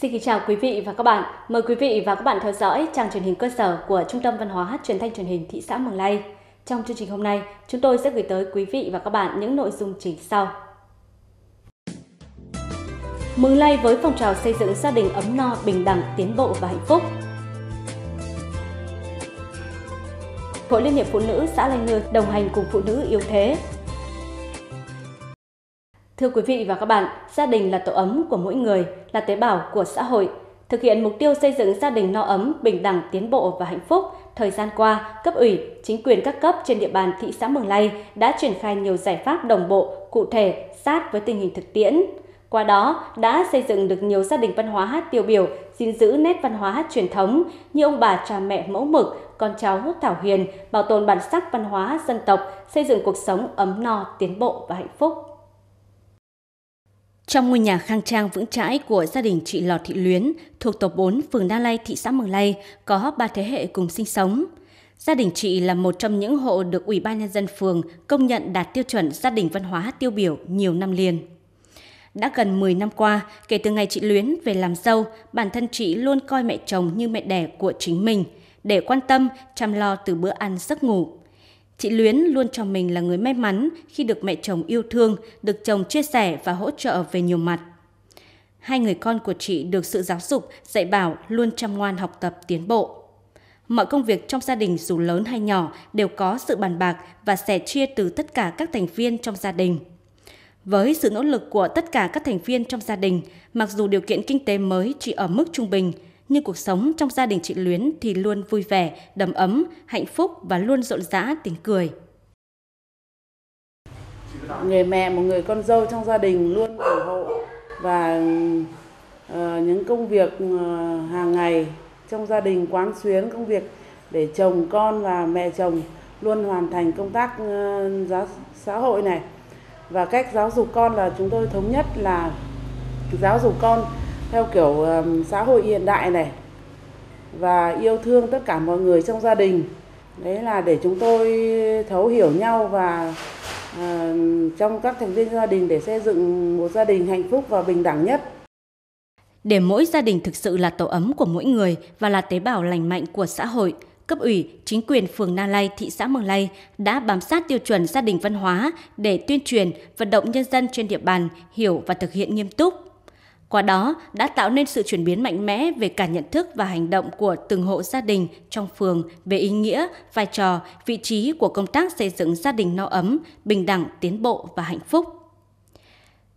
Xin kính chào quý vị và các bạn. Mời quý vị và các bạn theo dõi trang truyền hình cơ sở của Trung tâm Văn hóa Hát Truyền thanh Truyền hình thị xã Mường Lây. Trong chương trình hôm nay, chúng tôi sẽ gửi tới quý vị và các bạn những nội dung chính sau. Mường Lây với phong trào xây dựng gia đình ấm no, bình đẳng, tiến bộ và hạnh phúc. Hội Liên hiệp Phụ nữ xã Lai Ngư đồng hành cùng phụ nữ yếu thế, Thưa quý vị và các bạn, gia đình là tổ ấm của mỗi người, là tế bào của xã hội. Thực hiện mục tiêu xây dựng gia đình no ấm, bình đẳng, tiến bộ và hạnh phúc, thời gian qua, cấp ủy, chính quyền các cấp trên địa bàn thị xã Mường Lây đã triển khai nhiều giải pháp đồng bộ, cụ thể, sát với tình hình thực tiễn. Qua đó, đã xây dựng được nhiều gia đình văn hóa hát tiêu biểu, gìn giữ nét văn hóa hát truyền thống như ông bà cha mẹ mẫu mực, con cháu Thảo Hiền, bảo tồn bản sắc văn hóa dân tộc, xây dựng cuộc sống ấm no, tiến bộ và hạnh phúc. Trong ngôi nhà khang trang vững chãi của gia đình chị Lò Thị Luyến thuộc tổ 4 phường Đa Lai thị xã Mường Lai có ba thế hệ cùng sinh sống. Gia đình chị là một trong những hộ được Ủy ban Nhân dân phường công nhận đạt tiêu chuẩn gia đình văn hóa tiêu biểu nhiều năm liền. Đã gần 10 năm qua, kể từ ngày chị Luyến về làm dâu, bản thân chị luôn coi mẹ chồng như mẹ đẻ của chính mình, để quan tâm, chăm lo từ bữa ăn giấc ngủ Chị Luyến luôn cho mình là người may mắn khi được mẹ chồng yêu thương, được chồng chia sẻ và hỗ trợ về nhiều mặt. Hai người con của chị được sự giáo dục, dạy bảo luôn chăm ngoan học tập tiến bộ. Mọi công việc trong gia đình dù lớn hay nhỏ đều có sự bàn bạc và sẻ chia từ tất cả các thành viên trong gia đình. Với sự nỗ lực của tất cả các thành viên trong gia đình, mặc dù điều kiện kinh tế mới chỉ ở mức trung bình, nhưng cuộc sống trong gia đình chị Luyến thì luôn vui vẻ, đầm ấm, hạnh phúc và luôn rộn rã tiếng cười. Người mẹ một người con dâu trong gia đình luôn ủng hộ và uh, những công việc uh, hàng ngày trong gia đình quán xuyến công việc để chồng con và mẹ chồng luôn hoàn thành công tác uh, ờ, giáo xã hội này và cách giáo dục con là chúng tôi thống nhất là giáo dục con theo kiểu xã hội hiện đại này và yêu thương tất cả mọi người trong gia đình đấy là để chúng tôi thấu hiểu nhau và trong các thành viên gia đình để xây dựng một gia đình hạnh phúc và bình đẳng nhất để mỗi gia đình thực sự là tổ ấm của mỗi người và là tế bào lành mạnh của xã hội cấp ủy, chính quyền phường Na Lai, thị xã Mường Lai đã bám sát tiêu chuẩn gia đình văn hóa để tuyên truyền, vận động nhân dân trên địa bàn hiểu và thực hiện nghiêm túc qua đó đã tạo nên sự chuyển biến mạnh mẽ về cả nhận thức và hành động của từng hộ gia đình trong phường về ý nghĩa, vai trò, vị trí của công tác xây dựng gia đình no ấm, bình đẳng, tiến bộ và hạnh phúc.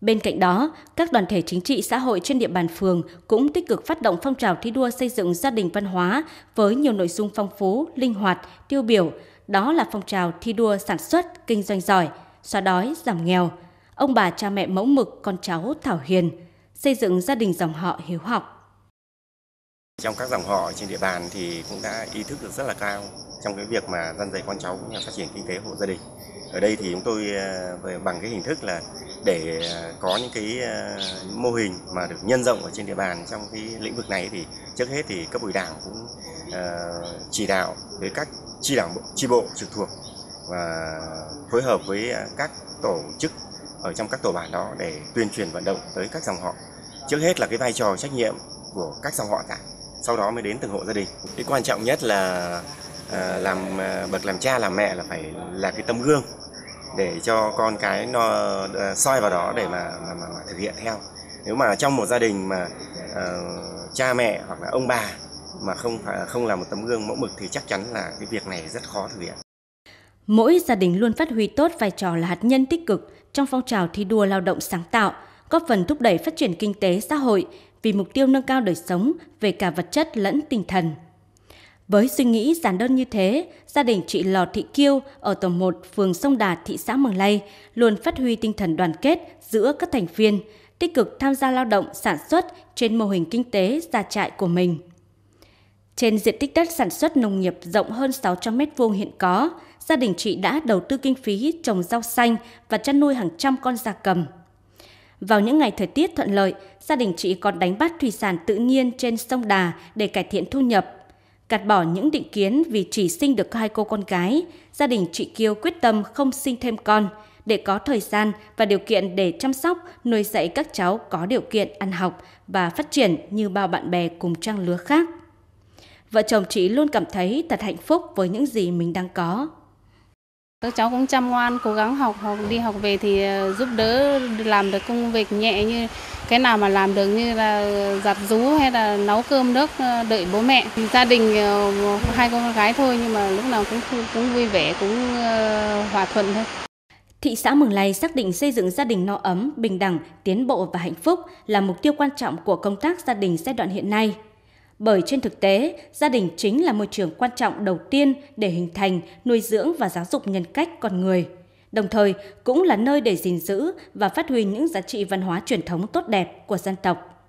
Bên cạnh đó, các đoàn thể chính trị xã hội trên địa bàn phường cũng tích cực phát động phong trào thi đua xây dựng gia đình văn hóa với nhiều nội dung phong phú, linh hoạt, tiêu biểu, đó là phong trào thi đua sản xuất, kinh doanh giỏi, xóa đói, giảm nghèo, ông bà cha mẹ mẫu mực con cháu Thảo Hiền – xây dựng gia đình dòng họ hiếu học. Trong các dòng họ trên địa bàn thì cũng đã ý thức được rất là cao trong cái việc mà dân dạy con cháu phát triển kinh tế hộ gia đình. Ở đây thì chúng tôi ờ, bằng cái hình thức là để ờ, có những cái ờ, mô hình mà được nhân rộng ở trên địa bàn trong cái lĩnh vực này thì trước hết thì cấp ủy đảng cũng chỉ đạo với các chi đảng bộ, chi bộ trực thuộc và phối hợp với các tổ chức ở trong các tổ bản đó để tuyên truyền vận động tới các dòng họ trước hết là cái vai trò trách nhiệm của các dòng họ cả sau đó mới đến từng hộ gia đình cái quan trọng nhất là à, làm à, bậc làm cha làm mẹ là phải là cái tấm gương để cho con cái nó à, soi vào đó để mà, mà, mà, mà thực hiện theo nếu mà trong một gia đình mà à, cha mẹ hoặc là ông bà mà không không là một tấm gương mẫu mực thì chắc chắn là cái việc này rất khó thực hiện mỗi gia đình luôn phát huy tốt vai trò là hạt nhân tích cực trong phong trào thi đua lao động sáng tạo, góp phần thúc đẩy phát triển kinh tế xã hội vì mục tiêu nâng cao đời sống về cả vật chất lẫn tinh thần. Với suy nghĩ giản đơn như thế, gia đình chị Lò Thị Kiêu ở tổ 1 phường Sông Đà, thị xã Mường Lây luôn phát huy tinh thần đoàn kết giữa các thành viên, tích cực tham gia lao động sản xuất trên mô hình kinh tế gia trại của mình. Trên diện tích đất sản xuất nông nghiệp rộng hơn 600 m2 hiện có, gia đình chị đã đầu tư kinh phí trồng rau xanh và chăn nuôi hàng trăm con gia cầm. Vào những ngày thời tiết thuận lợi, gia đình chị còn đánh bắt thủy sản tự nhiên trên sông Đà để cải thiện thu nhập. Gạt bỏ những định kiến vì chỉ sinh được hai cô con gái, gia đình chị Kiều quyết tâm không sinh thêm con để có thời gian và điều kiện để chăm sóc, nuôi dạy các cháu có điều kiện ăn học và phát triển như bao bạn bè cùng trang lứa khác. Vợ chồng chị luôn cảm thấy thật hạnh phúc với những gì mình đang có. Các cháu cũng chăm ngoan, cố gắng học, học đi học về thì ờ, giúp đỡ làm được công việc nhẹ như cái nào mà làm được như là giặt rú hay là nấu cơm nước ờ, đợi bố mẹ. Gia đình ờ, hai con gái thôi nhưng mà lúc nào cũng cũng vui vẻ, cũng hòa thuận thôi. Thị xã Mường Lây xác định xây dựng gia đình no ấm, bình đẳng, tiến bộ và hạnh phúc là mục tiêu quan trọng của công tác gia đình giai đoạn hiện nay bởi trên thực tế, gia đình chính là môi trường quan trọng đầu tiên để hình thành, nuôi dưỡng và giáo dục nhân cách con người. Đồng thời, cũng là nơi để gìn giữ và phát huy những giá trị văn hóa truyền thống tốt đẹp của dân tộc.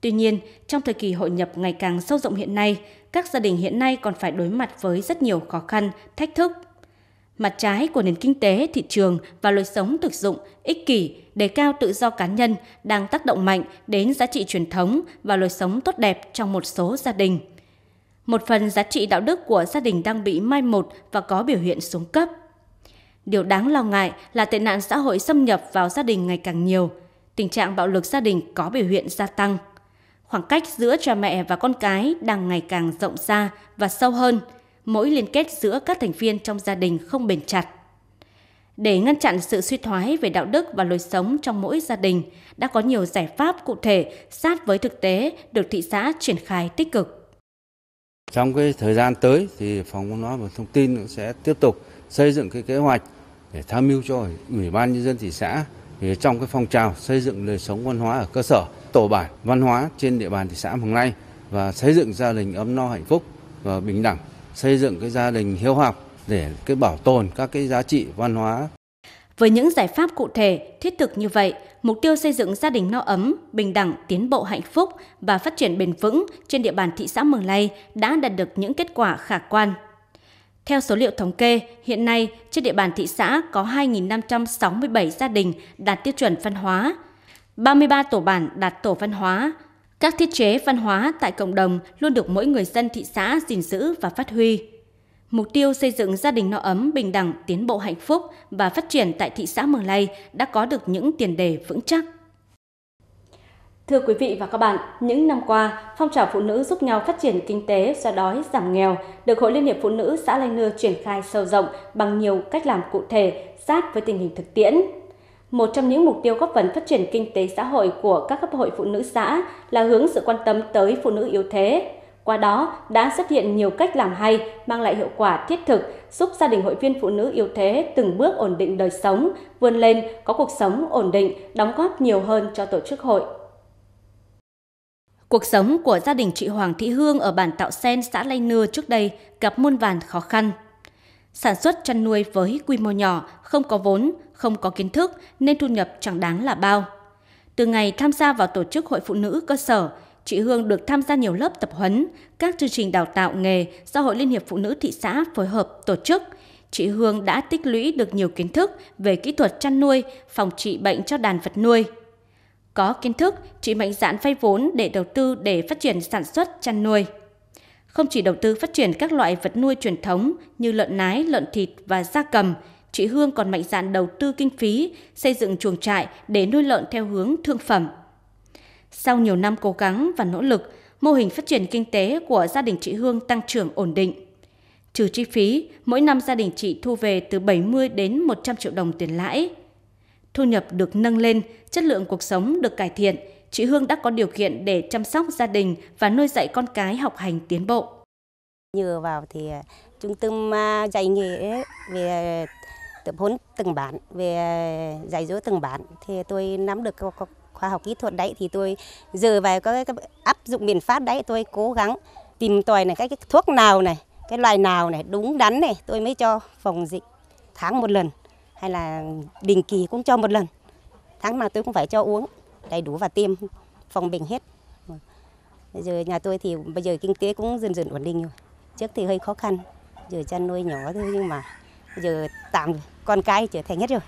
Tuy nhiên, trong thời kỳ hội nhập ngày càng sâu rộng hiện nay, các gia đình hiện nay còn phải đối mặt với rất nhiều khó khăn, thách thức – mặt trái của nền kinh tế, thị trường và lối sống thực dụng, ích kỷ, đề cao tự do cá nhân đang tác động mạnh đến giá trị truyền thống và lối sống tốt đẹp trong một số gia đình. Một phần giá trị đạo đức của gia đình đang bị mai một và có biểu hiện xuống cấp. Điều đáng lo ngại là tệ nạn xã hội xâm nhập vào gia đình ngày càng nhiều, tình trạng bạo lực gia đình có biểu hiện gia tăng. Khoảng cách giữa cha mẹ và con cái đang ngày càng rộng ra và sâu hơn – mỗi liên kết giữa các thành viên trong gia đình không bền chặt. Để ngăn chặn sự suy thoái về đạo đức và lối sống trong mỗi gia đình, đã có nhiều giải pháp cụ thể sát với thực tế được thị xã triển khai tích cực. Trong cái thời gian tới thì phòng văn hóa và thông tin cũng sẽ tiếp tục xây dựng cái kế hoạch để tham mưu cho ủy ban nhân dân thị xã thì trong cái phong trào xây dựng đời sống văn hóa ở cơ sở, tổ bản văn hóa trên địa bàn thị xã Mường nay và xây dựng gia đình ấm no hạnh phúc và bình đẳng xây dựng cái gia đình hiếu học để cái bảo tồn các cái giá trị văn hóa. Với những giải pháp cụ thể, thiết thực như vậy, mục tiêu xây dựng gia đình no ấm, bình đẳng, tiến bộ hạnh phúc và phát triển bền vững trên địa bàn thị xã Mường Lây đã đạt được những kết quả khả quan. Theo số liệu thống kê, hiện nay trên địa bàn thị xã có 2.567 gia đình đạt tiêu chuẩn văn hóa, 33 tổ bản đạt tổ văn hóa, các thiết chế văn hóa tại cộng đồng luôn được mỗi người dân thị xã gìn giữ và phát huy. Mục tiêu xây dựng gia đình no ấm, bình đẳng, tiến bộ hạnh phúc và phát triển tại thị xã Mường Lây đã có được những tiền đề vững chắc. Thưa quý vị và các bạn, những năm qua, phong trào phụ nữ giúp nhau phát triển kinh tế, xóa đói, giảm nghèo được Hội Liên hiệp Phụ nữ xã lai Nưa triển khai sâu rộng bằng nhiều cách làm cụ thể sát với tình hình thực tiễn, một trong những mục tiêu góp phần phát triển kinh tế xã hội của các cấp hội phụ nữ xã là hướng sự quan tâm tới phụ nữ yếu thế. Qua đó đã xuất hiện nhiều cách làm hay mang lại hiệu quả thiết thực, giúp gia đình hội viên phụ nữ yếu thế từng bước ổn định đời sống, vươn lên có cuộc sống ổn định, đóng góp nhiều hơn cho tổ chức hội. Cuộc sống của gia đình chị Hoàng Thị Hương ở bản Tạo Sen, xã Lây Nưa trước đây gặp muôn vàn khó khăn, Sản xuất chăn nuôi với quy mô nhỏ, không có vốn, không có kiến thức nên thu nhập chẳng đáng là bao. Từ ngày tham gia vào tổ chức hội phụ nữ cơ sở, chị Hương được tham gia nhiều lớp tập huấn, các chương trình đào tạo nghề do Hội Liên hiệp Phụ nữ thị xã phối hợp tổ chức. Chị Hương đã tích lũy được nhiều kiến thức về kỹ thuật chăn nuôi, phòng trị bệnh cho đàn vật nuôi. Có kiến thức, chị mạnh dạn vay vốn để đầu tư để phát triển sản xuất chăn nuôi. Không chỉ đầu tư phát triển các loại vật nuôi truyền thống như lợn nái, lợn thịt và gia cầm, chị Hương còn mạnh dạn đầu tư kinh phí xây dựng chuồng trại để nuôi lợn theo hướng thương phẩm. Sau nhiều năm cố gắng và nỗ lực, mô hình phát triển kinh tế của gia đình chị Hương tăng trưởng ổn định. Trừ chi phí, mỗi năm gia đình chị thu về từ 70 đến 100 triệu đồng tiền lãi. Thu nhập được nâng lên, chất lượng cuộc sống được cải thiện, chị Hương đã có điều kiện để chăm sóc gia đình và nuôi dạy con cái học hành tiến bộ. Nhờ vào thì à, trung tâm à, dạy nghề về tập huấn từng bản về dạy dỗ từng bản thì tôi nắm được khoa học kỹ thuật đấy thì tôi giờ vào các, các áp dụng biện pháp đấy tôi cố gắng tìm tòi này các cái thuốc nào này cái loài nào này đúng đắn này tôi mới cho phòng dịch tháng một lần hay là định kỳ cũng cho một lần tháng nào tôi cũng phải cho uống đầy đủ và tiêm phòng bệnh hết. Bây giờ nhà tôi thì bây giờ kinh tế cũng dần dần ổn định rồi. Trước thì hơi khó khăn, giờ chăn nuôi nhỏ thôi nhưng mà bây giờ tạm con cái trở thành hết rồi.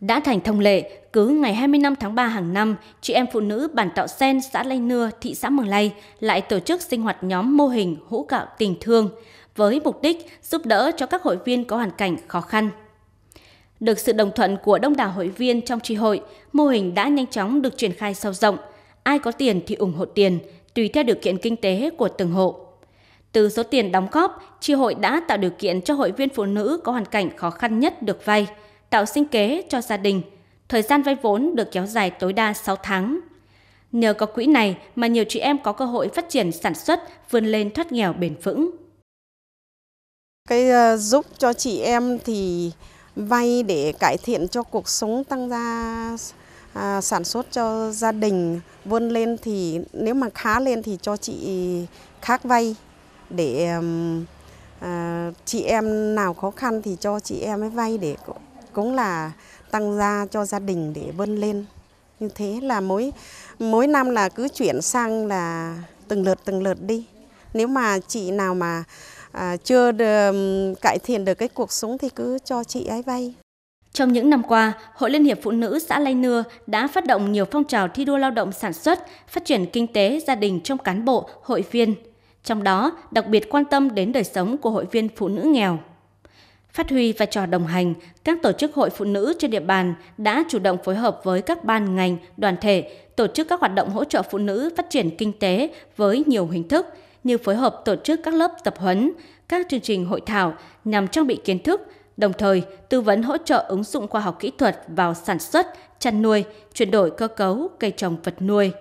Đã thành thông lệ, cứ ngày 25 tháng 3 hàng năm, chị em phụ nữ bản tạo sen xã Lây Nưa, thị xã Mường Lây lại tổ chức sinh hoạt nhóm mô hình hũ gạo tình thương với mục đích giúp đỡ cho các hội viên có hoàn cảnh khó khăn. Được sự đồng thuận của đông đảo hội viên trong tri hội, mô hình đã nhanh chóng được triển khai sâu rộng. Ai có tiền thì ủng hộ tiền, tùy theo điều kiện kinh tế của từng hộ. Từ số tiền đóng góp, tri hội đã tạo điều kiện cho hội viên phụ nữ có hoàn cảnh khó khăn nhất được vay, tạo sinh kế cho gia đình. Thời gian vay vốn được kéo dài tối đa 6 tháng. Nhờ có quỹ này mà nhiều chị em có cơ hội phát triển sản xuất, vươn lên thoát nghèo bền vững. Cái uh, giúp cho chị em thì vay để cải thiện cho cuộc sống tăng gia à, sản xuất cho gia đình vươn lên thì nếu mà khá lên thì cho chị khác vay để à, chị em nào khó khăn thì cho chị em ấy vay để cũng là tăng gia cho gia đình để vươn lên như thế là mỗi mỗi năm là cứ chuyển sang là từng lượt từng lượt đi nếu mà chị nào mà à, chưa được, cải thiện được cái cuộc sống thì cứ cho chị ấy vay. Trong những năm qua, Hội Liên hiệp Phụ nữ xã Lai Nưa đã phát động nhiều phong trào thi đua lao động sản xuất, phát triển kinh tế gia đình trong cán bộ, hội viên. Trong đó, đặc biệt quan tâm đến đời sống của hội viên phụ nữ nghèo. Phát huy vai trò đồng hành, các tổ chức hội phụ nữ trên địa bàn đã chủ động phối hợp với các ban ngành, đoàn thể, tổ chức các hoạt động hỗ trợ phụ nữ phát triển kinh tế với nhiều hình thức – như phối hợp tổ chức các lớp tập huấn, các chương trình hội thảo nhằm trang bị kiến thức, đồng thời tư vấn hỗ trợ ứng dụng khoa học kỹ thuật vào sản xuất, chăn nuôi, chuyển đổi cơ cấu, cây trồng vật nuôi.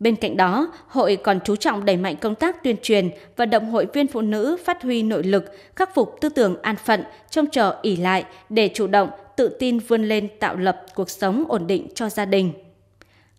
Bên cạnh đó, hội còn chú trọng đẩy mạnh công tác tuyên truyền, vận động hội viên phụ nữ phát huy nội lực, khắc phục tư tưởng an phận, trông chờ ỉ lại để chủ động, tự tin vươn lên tạo lập cuộc sống ổn định cho gia đình.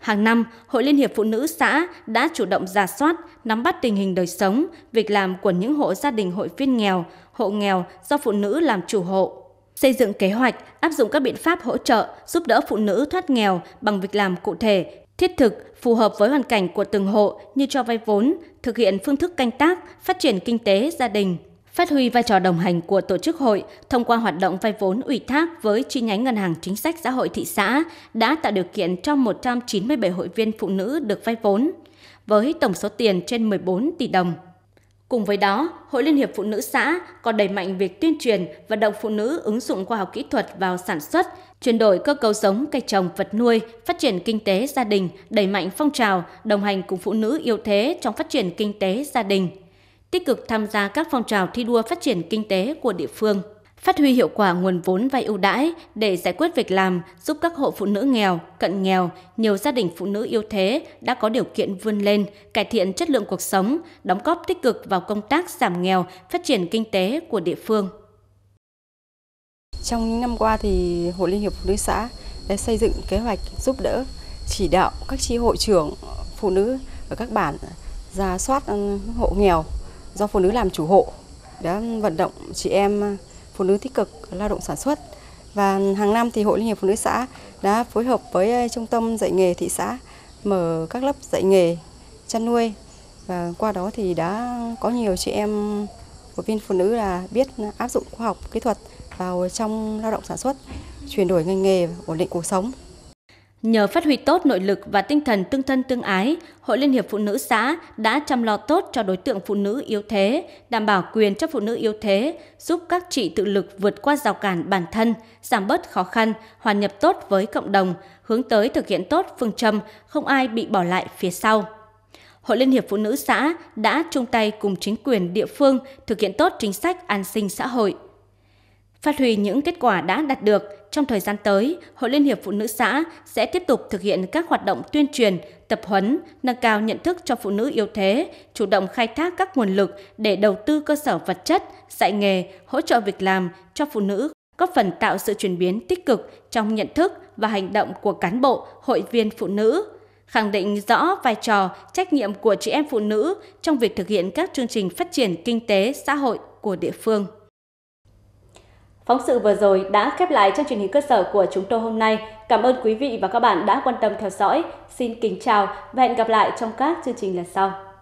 Hàng năm, Hội Liên hiệp Phụ nữ xã đã chủ động giả soát, nắm bắt tình hình đời sống, việc làm của những hộ gia đình hội viên nghèo, hộ nghèo do phụ nữ làm chủ hộ. Xây dựng kế hoạch, áp dụng các biện pháp hỗ trợ, giúp đỡ phụ nữ thoát nghèo bằng việc làm cụ thể, thiết thực, phù hợp với hoàn cảnh của từng hộ như cho vay vốn, thực hiện phương thức canh tác, phát triển kinh tế gia đình phát huy vai trò đồng hành của tổ chức hội thông qua hoạt động vay vốn ủy thác với chi nhánh Ngân hàng Chính sách Xã hội thị xã đã tạo điều kiện cho 197 hội viên phụ nữ được vay vốn, với tổng số tiền trên 14 tỷ đồng. Cùng với đó, Hội Liên hiệp Phụ nữ xã còn đẩy mạnh việc tuyên truyền vận động phụ nữ ứng dụng khoa học kỹ thuật vào sản xuất, chuyển đổi cơ cấu giống cây trồng vật nuôi, phát triển kinh tế gia đình, đẩy mạnh phong trào đồng hành cùng phụ nữ yêu thế trong phát triển kinh tế gia đình – tích cực tham gia các phong trào thi đua phát triển kinh tế của địa phương, phát huy hiệu quả nguồn vốn vay ưu đãi để giải quyết việc làm, giúp các hộ phụ nữ nghèo, cận nghèo, nhiều gia đình phụ nữ yếu thế đã có điều kiện vươn lên, cải thiện chất lượng cuộc sống, đóng góp tích cực vào công tác giảm nghèo, phát triển kinh tế của địa phương. Trong những năm qua thì Hội Liên hiệp Phụ nữ xã đã xây dựng kế hoạch giúp đỡ, chỉ đạo các chi hội trưởng phụ nữ ở các bản ra soát ừ, hộ nghèo do phụ nữ làm chủ hộ đã vận động chị em ờ, phụ nữ tích cực lao động sản xuất và hàng năm thì hội liên hiệp phụ nữ xã đã phối hợp với ờ, trung tâm dạy nghề thị xã mở các lớp dạy nghề chăn nuôi và qua đó thì đã có nhiều chị em hội viên phụ nữ là biết áp dụng khoa học kỹ thuật vào trong lao động sản xuất chuyển đổi ngành nghề ổn định cuộc sống Nhờ phát huy tốt nội lực và tinh thần tương thân tương ái, Hội Liên hiệp Phụ nữ xã đã chăm lo tốt cho đối tượng phụ nữ yếu thế, đảm bảo quyền cho phụ nữ yếu thế, giúp các chị tự lực vượt qua rào cản bản thân, giảm bớt khó khăn, hòa nhập tốt với cộng đồng, hướng tới thực hiện tốt phương châm không ai bị bỏ lại phía sau. Hội Liên hiệp Phụ nữ xã đã chung tay cùng chính quyền địa phương thực hiện tốt chính sách an sinh xã hội. Phát huy những kết quả đã đạt được, trong thời gian tới, Hội Liên hiệp Phụ nữ xã sẽ tiếp tục thực hiện các hoạt động tuyên truyền, tập huấn, nâng cao nhận thức cho phụ nữ yếu thế, chủ động khai thác các nguồn lực để đầu tư cơ sở vật chất, dạy nghề, hỗ trợ việc làm cho phụ nữ, góp phần tạo sự chuyển biến tích cực trong nhận thức và hành động của cán bộ, hội viên phụ nữ khẳng định rõ vai trò, trách nhiệm của chị em phụ nữ trong việc thực hiện các chương trình phát triển kinh tế xã hội của địa phương. Phóng sự vừa rồi đã khép lại trang truyền hình cơ sở của chúng tôi hôm nay. Cảm ơn quý vị và các bạn đã quan tâm theo dõi. Xin kính chào và hẹn gặp lại trong các chương trình lần sau.